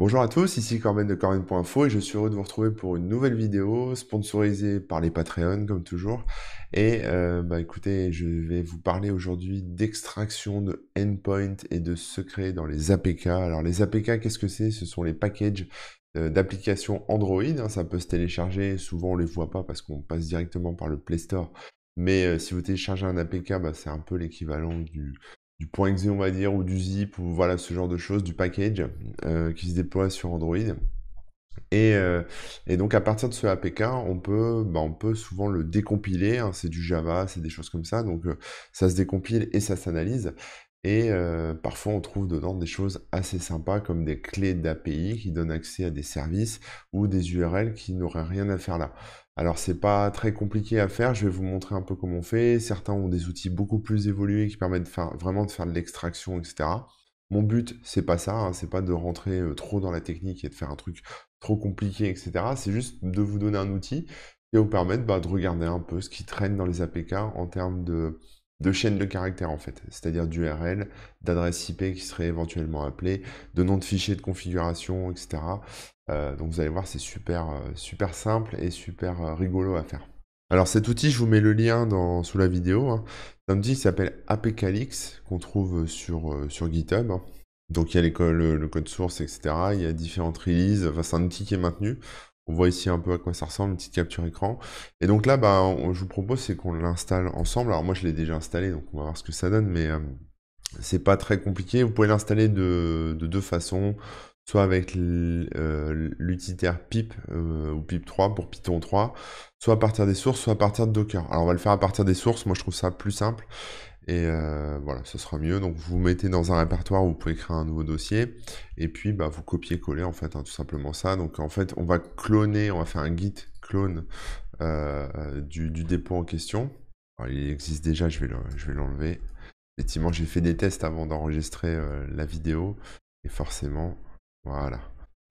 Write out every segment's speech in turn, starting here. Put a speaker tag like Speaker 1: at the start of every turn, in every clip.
Speaker 1: Bonjour à tous, ici Corben de Corben.info et je suis heureux de vous retrouver pour une nouvelle vidéo sponsorisée par les Patreons comme toujours. Et euh, bah écoutez, je vais vous parler aujourd'hui d'extraction de endpoints et de secrets dans les APK. Alors les APK, qu'est-ce que c'est Ce sont les packages euh, d'applications Android, hein, ça peut se télécharger, souvent on les voit pas parce qu'on passe directement par le Play Store. Mais euh, si vous téléchargez un APK, bah, c'est un peu l'équivalent du, du point .exe, on va dire, ou du zip, ou voilà, ce genre de choses, du package euh, qui se déploie sur Android. Et, euh, et, donc à partir de ce APK, on peut, bah on peut souvent le décompiler, hein. c'est du Java, c'est des choses comme ça, donc euh, ça se décompile et ça s'analyse. Et parfois on trouve dedans des choses assez sympas comme des clés d'API qui donnent accès à des services ou des URL qui n'auraient rien à faire là. Alors c'est pas très compliqué à faire, je vais vous montrer un peu comment on fait. Certains ont des outils beaucoup plus évolués qui permettent vraiment de faire de l'extraction, etc. Mon but, c'est pas ça, hein. c'est pas de rentrer euh, trop dans la technique et de faire un truc trop compliqué, etc. C'est juste de vous donner un outil et vous permettre bah, de regarder un peu ce qui traîne dans les APK en termes de, de chaînes de caractères en fait, c'est-à-dire d'URL, d'adresse IP qui serait éventuellement appelée, de nom de fichier de configuration, etc. Euh, donc vous allez voir, c'est super, euh, super simple et super euh, rigolo à faire. Alors cet outil, je vous mets le lien dans, sous la vidéo. C'est un outil qui s'appelle APKalix qu'on trouve sur, sur GitHub. Hein. Donc il y a le, le, code source, etc. Il y a différentes releases. Enfin, c'est un outil qui est maintenu. On voit ici un peu à quoi ça ressemble, une petite capture écran. Et donc là, bah, je vous propose c'est qu'on l'installe ensemble. Alors moi, je l'ai déjà installé, donc on va voir ce que ça donne, mais euh, c'est pas très compliqué. Vous pouvez l'installer de, deux façons, soit avec euh, l'utilitaire pip euh, ou pip 3 pour Python 3, soit à partir des sources, soit à partir de Docker. Alors on va le faire à partir des sources, moi je trouve ça plus simple. Et euh, voilà, ce sera mieux. Donc vous vous mettez dans un répertoire où vous pouvez créer un nouveau dossier. Et puis bah, vous copiez-coller en fait, hein, tout simplement ça. Donc en fait, on va cloner, on va faire un git clone euh, du, dépôt en question. il existe déjà, je vais l'enlever. Effectivement, j'ai fait des tests avant d'enregistrer euh, la vidéo. Et forcément, voilà.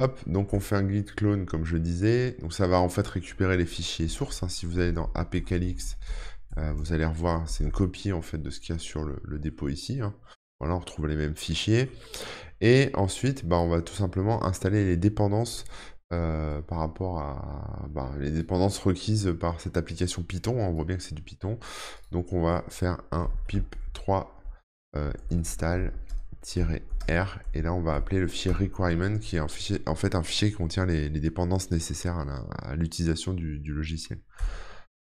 Speaker 1: Hop, donc on fait un git clone comme je disais. Donc ça va en fait récupérer les fichiers sources. Hein. Si vous allez dans apcalix, euh, vous allez revoir, c'est une copie en fait de ce qu'il y a sur le, dépôt ici. Hein. Voilà, on retrouve les mêmes fichiers. Et ensuite, bah, on va tout simplement installer les dépendances euh, par rapport à bah, les dépendances requises par cette application Python. Hein. On voit bien que c'est du Python. Donc on va faire un pip 3 euh, install-r et là on va appeler le fichier requirement qui est en fait un fichier qui contient les, dépendances nécessaires à l'utilisation du, du logiciel.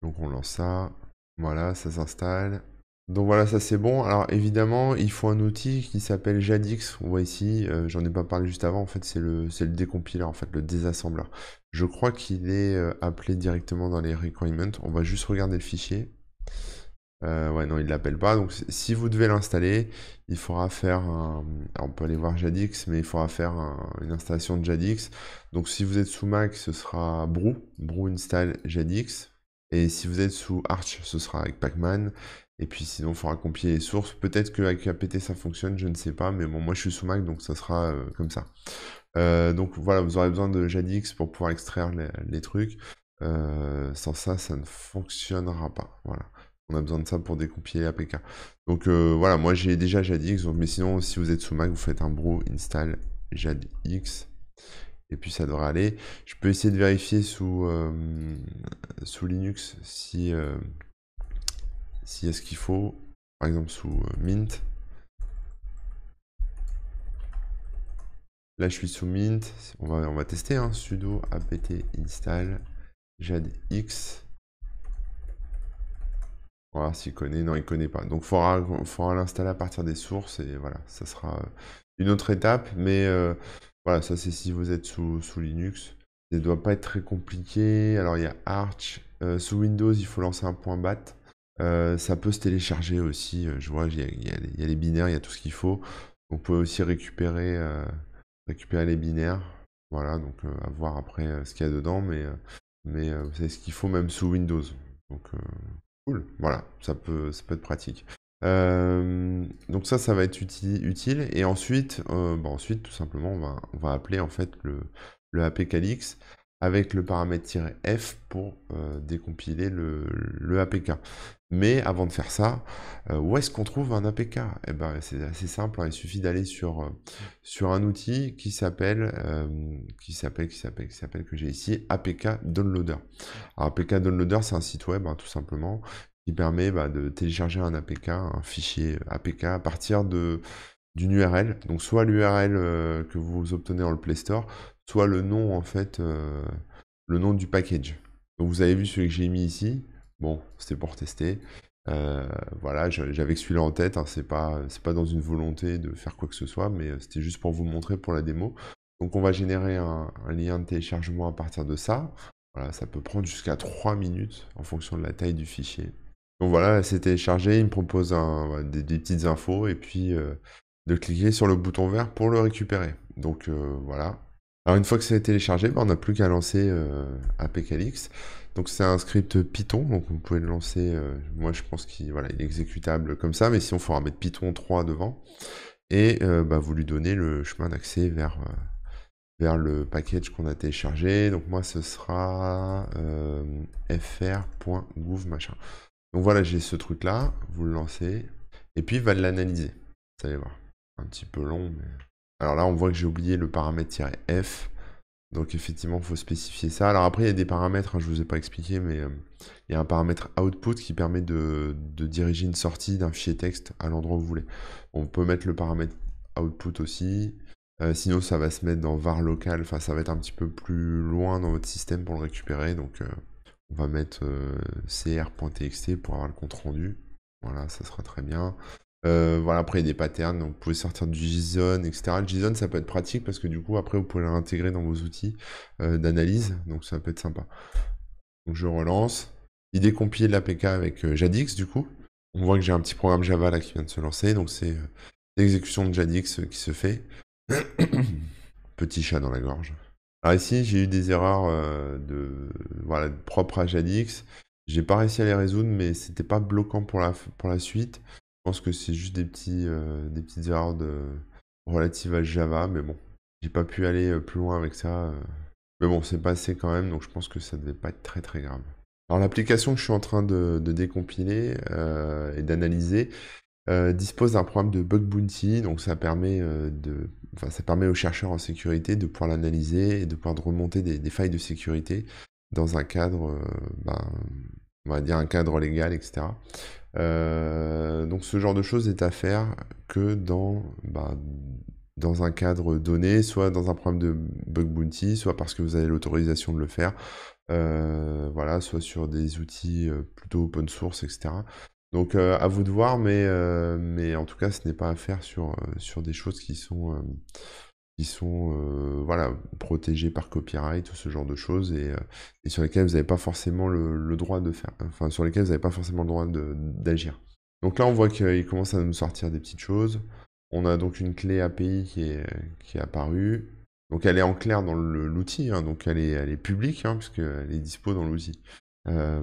Speaker 1: Donc on lance ça. Voilà, ça s'installe. Donc voilà, ça c'est bon. Alors évidemment, il faut un outil qui s'appelle Jadix. On voit ici, euh, j'en ai pas parlé juste avant, en fait c'est le, le en fait le désassembleur. Je crois qu'il est euh, appelé directement dans les requirements. On va juste regarder le fichier. Euh, ouais, non, il ne l'appelle pas. Donc si vous devez l'installer, il faudra faire un... Alors, on peut aller voir Jadix, mais il faudra faire une installation de Jadix. Donc si vous êtes sous Mac, ce sera brew, brew install Jadix. Et si vous êtes sous Arch, ce sera avec Pacman. Et puis sinon, il faudra compiler les sources. Peut-être que avec APT ça fonctionne, je ne sais pas. Mais bon, moi je suis sous Mac, donc ça sera euh, comme ça. Euh, donc voilà, vous aurez besoin de Jadix pour pouvoir extraire les, trucs. Euh, sans ça, ça ne fonctionnera pas. Voilà. On a besoin de ça pour décompiler APK. Donc voilà, moi j'ai déjà Jadix. mais sinon, si vous êtes sous Mac, vous faites un bro install Jadix et puis ça devrait aller. Je peux essayer de vérifier sous, euh, sous Linux si euh, s'il y a ce qu'il faut, par exemple sous euh, Mint. Là, je suis sous Mint. On va, on va tester. un hein. sudo apt install jadx. On va voir s'il connaît. Non, il connaît pas. Donc, il faudra, l'installer à partir des sources. Et voilà, ça sera une autre étape. Mais voilà, ça c'est si vous êtes sous, Linux. Ça ne doit pas être très compliqué. Alors il y a Arch. Euh, sous Windows, il faut lancer un point bat. Euh, ça peut se télécharger aussi. Euh, je vois, il y, a, les, binaires, il y a tout ce qu'il faut. On peut aussi récupérer, récupérer les binaires. Voilà, donc à voir après ce qu'il y a dedans. Mais, mais vous savez ce qu'il faut même sous Windows. Donc cool, voilà, ça peut, ça peut être pratique. Euh, donc ça, ça va être utile. Et ensuite, euh, bah ensuite tout simplement, on va, on va, appeler en fait le, le AP avec le paramètre "-f", pour euh, décompiler le, le, APK. Mais avant de faire ça, où est-ce qu'on trouve un APK Eh ben, c'est assez simple, hein. il suffit d'aller sur, sur un outil qui s'appelle, qui s'appelle, qui s'appelle, qui s'appelle, que j'ai ici, APK Downloader. Alors, APK Downloader, c'est un site web, hein, tout simplement, permet bah, de télécharger un APK, un fichier APK à partir de d'une URL. Donc soit l'URL euh, que vous obtenez dans le Play Store, soit le nom en fait, euh, le nom du package. Donc vous avez vu celui que j'ai mis ici. Bon, c'était pour tester. Euh, voilà, j'avais celui-là en tête. Hein. c'est pas, c'est pas dans une volonté de faire quoi que ce soit, mais c'était juste pour vous montrer pour la démo. Donc on va générer un, lien de téléchargement à partir de ça. Voilà, ça peut prendre jusqu'à 3 minutes en fonction de la taille du fichier. Donc voilà, c'est téléchargé. il me propose des, petites infos et puis euh, de cliquer sur le bouton vert pour le récupérer. Donc euh, voilà. Alors une fois que c'est téléchargé, ben, on n'a plus qu'à lancer euh, APKLX. Donc c'est un script Python, donc vous pouvez le lancer, moi je pense qu'il est exécutable comme ça, mais sinon on faudra mettre Python 3 devant. Et ben, vous lui donnez le chemin d'accès vers, vers le package qu'on a téléchargé. Donc moi ce sera fr.gouv machin. Donc voilà, j'ai ce truc-là, vous le lancez, et puis il va l'analyser. Vous allez voir, un petit peu long, mais... Alors là, on voit que j'ai oublié le paramètre "-f", donc effectivement, il faut spécifier ça. Alors après, il y a des paramètres, hein, je ne vous ai pas expliqué, mais euh, il y a un paramètre output qui permet de, diriger une sortie d'un fichier texte à l'endroit où vous voulez. On peut mettre le paramètre output aussi, euh, sinon ça va se mettre dans var local, enfin ça va être un petit peu plus loin dans votre système pour le récupérer, donc... Euh, on va mettre euh, cr.txt pour avoir le compte rendu. Voilà, ça sera très bien. Euh, voilà, après, il y a des patterns, donc vous pouvez sortir du JSON, etc. Le JSON, ça peut être pratique parce que du coup, après, vous pouvez l'intégrer dans vos outils euh, d'analyse, donc ça peut être sympa. Donc je relance. Il décompile l'APK avec Jadix, du coup. On voit que j'ai un petit programme Java là qui vient de se lancer, donc c'est l'exécution de Jadix qui se fait. petit chat dans la gorge. Alors ici, j'ai eu des erreurs euh, de voilà propres à Jadix. J'ai pas réussi à les résoudre, mais c'était pas bloquant pour la pour la suite. Je pense que c'est juste des petits euh, des petites erreurs relatives à Java, mais bon, j'ai pas pu aller euh, plus loin avec ça. Mais bon, c'est passé quand même, donc je pense que ça devait pas être très très grave. Alors l'application que je suis en train de, de décompiler et d'analyser dispose d'un programme de bug bounty, donc ça permet de ça permet aux chercheurs en sécurité de pouvoir l'analyser et de pouvoir remonter des, failles de sécurité dans un cadre, euh, ben, on va dire un cadre légal, etc. Euh, donc ce genre de choses est à faire que dans, ben, dans un cadre donné, soit dans un programme de bug bounty, soit parce que vous avez l'autorisation de le faire, euh, voilà, soit sur des outils plutôt open source, etc. Donc euh, à vous de voir, mais, euh, mais en tout cas, ce n'est pas à faire sur, euh, sur des choses qui sont, qui sont voilà, protégées par copyright, ou ce genre de choses, et, et sur lesquelles vous n'avez pas forcément le, droit de faire, enfin sur lesquelles vous n'avez pas forcément le droit d'agir. Donc là, on voit qu'il commence à nous sortir des petites choses. On a donc une clé API qui est, qui est apparue. Donc elle est en clair dans l'outil, hein, donc elle est, elle est publique, hein, puisqu'elle est dispo dans l'outil. Euh,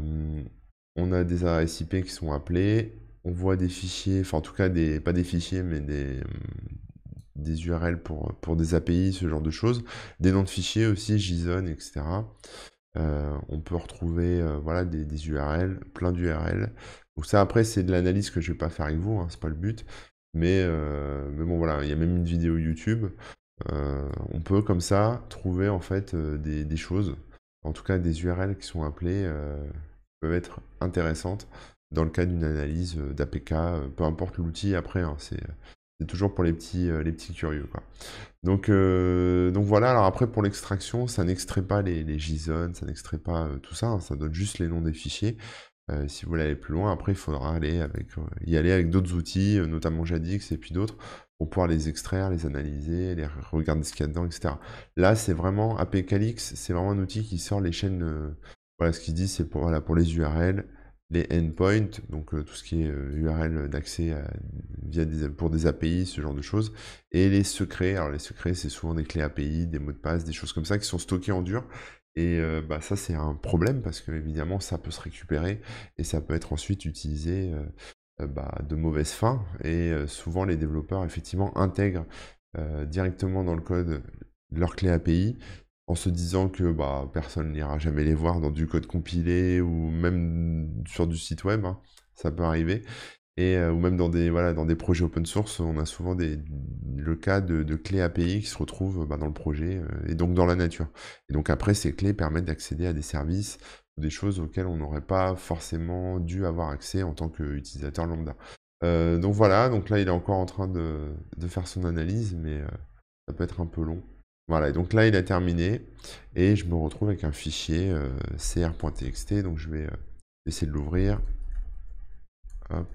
Speaker 1: on a des adresses qui sont appelés. on voit des fichiers, enfin en tout cas des, pas des fichiers, mais des, des URL pour, pour des API, ce genre de choses, des noms de fichiers aussi, JSON, etc. Euh, on peut retrouver euh, voilà, des, des, URL, plein d'URL. Donc ça après c'est de l'analyse que je vais pas faire avec vous, hein, Ce n'est pas le but. Mais, euh, mais bon voilà, il y a même une vidéo YouTube. on peut comme ça trouver en fait des, des, choses, en tout cas des URL qui sont appelées peuvent être intéressantes dans le cas d'une analyse euh, d'APK, euh, peu importe l'outil après, hein, euh, c'est toujours pour les petits, les petits curieux. Donc, donc voilà, alors après pour l'extraction, ça n'extrait pas les, JSON, ça n'extrait pas tout ça, hein, ça donne juste les noms des fichiers. si vous voulez aller plus loin, après il faudra aller avec, y aller avec d'autres outils, notamment Jadix et puis d'autres, pour pouvoir les extraire, les analyser, les regarder ce qu'il y a dedans, etc. Là, c'est vraiment APK-Lix, c'est vraiment un outil qui sort les chaînes, voilà ce qu'il dit, c'est pour, voilà, pour les URL, les endpoints, donc euh, tout ce qui est URL euh, d'accès via pour des API, ce genre de choses, et les secrets. Alors les secrets, c'est souvent des clés API, des mots de passe, des choses comme ça qui sont stockées en dur. Et euh, bah, ça, c'est un problème parce que évidemment, ça peut se récupérer et ça peut être ensuite utilisé bah, de mauvaise fin. Et souvent, les développeurs effectivement intègrent directement dans le code leur clé API en se disant que bah, personne n'ira jamais les voir dans du code compilé ou même sur du site web, hein. ça peut arriver. Et, euh, ou même dans des, voilà, dans des projets open source, on a souvent le cas de, clés API qui se retrouvent bah, dans le projet euh, et donc dans la nature. Et donc après, ces clés permettent d'accéder à des services ou des choses auxquelles on n'aurait pas forcément dû avoir accès en tant qu'utilisateur lambda. Euh, donc voilà, donc là il est encore en train de faire son analyse, mais ça peut être un peu long. Voilà, donc là, il a terminé. Et je me retrouve avec un fichier euh, cr.txt. Donc je vais euh, essayer de l'ouvrir. Hop.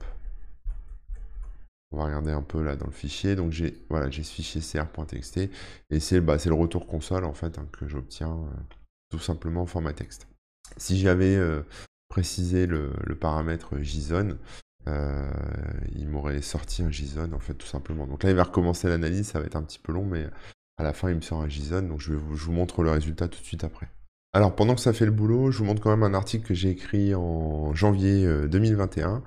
Speaker 1: On va regarder un peu là dans le fichier. Donc j'ai voilà, j'ai ce fichier cr.txt. Et c'est bah, le retour console en fait hein, que j'obtiens euh, tout simplement en format texte. Si j'avais précisé le, le, paramètre JSON, il m'aurait sorti un JSON en fait tout simplement. Donc là il va recommencer l'analyse, ça va être un petit peu long, mais à la fin, il me sort un JSON, donc je, vous, montre le résultat tout de suite après. Alors, pendant que ça fait le boulot, je vous montre quand même un article que j'ai écrit en janvier 2021, euh,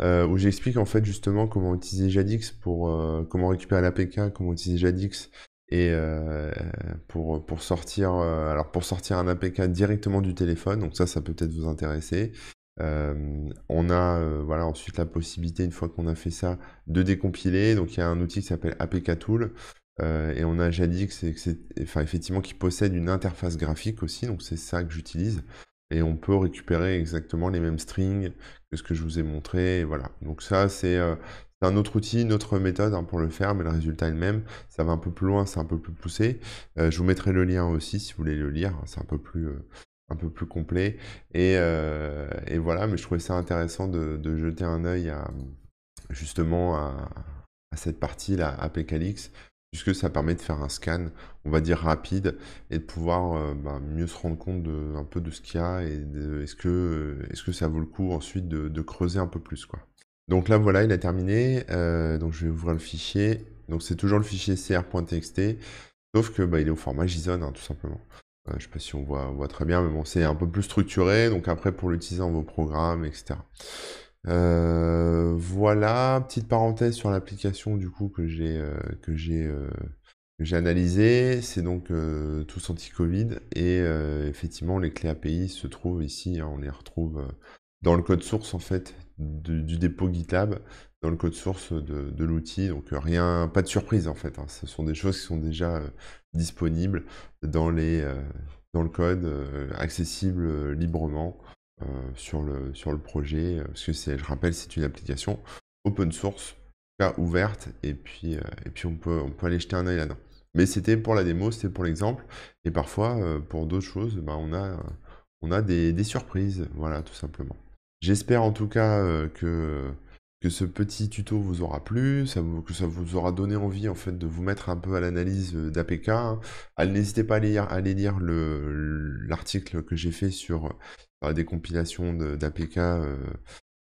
Speaker 1: euh, où j'explique en fait justement comment utiliser Jadix pour euh, comment récupérer l'APK, comment utiliser Jadix et pour, pour, sortir alors pour sortir un APK directement du téléphone. Donc ça, ça peut peut-être vous intéresser. on a voilà ensuite la possibilité une fois qu'on a fait ça de décompiler. Donc il y a un outil qui s'appelle APK Tool euh, et on a déjà dit que c'est, effectivement qu'il possède une interface graphique aussi, donc c'est ça que j'utilise. Et on peut récupérer exactement les mêmes strings que ce que je vous ai montré. voilà. Donc ça, euh, c'est un autre outil, une autre méthode hein, pour le faire, mais le résultat est le même. Ça va un peu plus loin, c'est un peu plus poussé. Euh, je vous mettrai le lien aussi si vous voulez le lire. Hein, c'est un peu plus un peu plus complet. Et, voilà, mais je trouvais ça intéressant de, jeter un œil justement à, cette partie-là, à puisque ça permet de faire un scan, on va dire rapide, et de pouvoir euh, bah, mieux se rendre compte de, un peu de ce qu'il y a et est-ce que, euh, est -ce que ça vaut le coup ensuite de, creuser un peu plus. quoi. Donc là, voilà, il a terminé. Euh, donc je vais ouvrir le fichier. Donc c'est toujours le fichier cr.txt, sauf que bah, il est au format JSON, hein, tout simplement. je ne sais pas si on voit, on voit très bien, mais bon, c'est un peu plus structuré. Donc après, pour l'utiliser dans vos programmes, etc. Euh, voilà, petite parenthèse sur l'application du coup que j'ai euh, euh, analysé, c'est donc tous anti-Covid et effectivement les clés API se trouvent ici, hein. on les retrouve dans le code source en fait du dépôt GitLab, dans le code source de, l'outil, donc rien, pas de surprise en fait, hein. ce sont des choses qui sont déjà disponibles dans les dans le code accessible librement. Euh, sur, le, sur le projet. Euh, parce que c'est, je rappelle, c'est une application open source, pas ouverte, et puis, euh, et puis on, peut, on peut aller jeter un œil là-dedans. Mais c'était pour la démo, c'était pour l'exemple, et parfois pour d'autres choses, bah, on a, on a des, des, surprises, voilà, tout simplement. J'espère en tout cas que ce petit tuto vous aura plu, ça vous, que ça vous aura donné envie en fait de vous mettre un peu à l'analyse euh, d'APK. Hein. Ah, n'hésitez pas à aller lire, à lire l'article que j'ai fait sur la décompilation d'APK euh,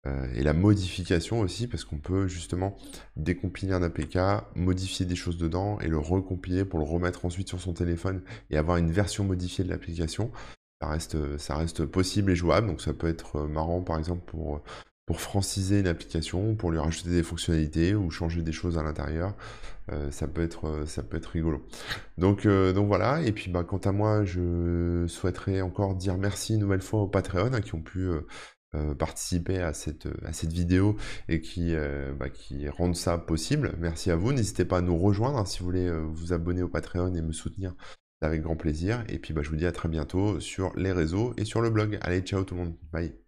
Speaker 1: euh, et la modification aussi, parce qu'on peut justement décompiler un APK, modifier des choses dedans et le recompiler pour le remettre ensuite sur son téléphone et avoir une version modifiée de l'application. Ça reste, ça reste possible et jouable, donc ça peut être marrant par exemple pour pour franciser une application, pour lui rajouter des fonctionnalités ou changer des choses à l'intérieur. Euh, ça, peut être, euh, ça peut être rigolo. Donc, euh, donc voilà, et puis bah, quant à moi, je souhaiterais encore dire merci une nouvelle fois aux Patreon hein, qui ont pu participer à cette, à cette vidéo et qui, bah, qui rendent ça possible. Merci à vous, n'hésitez pas à nous rejoindre hein, si vous voulez vous abonner au Patreon et me soutenir avec grand plaisir. Et puis bah, je vous dis à très bientôt sur les réseaux et sur le blog. Allez, ciao tout le monde, bye.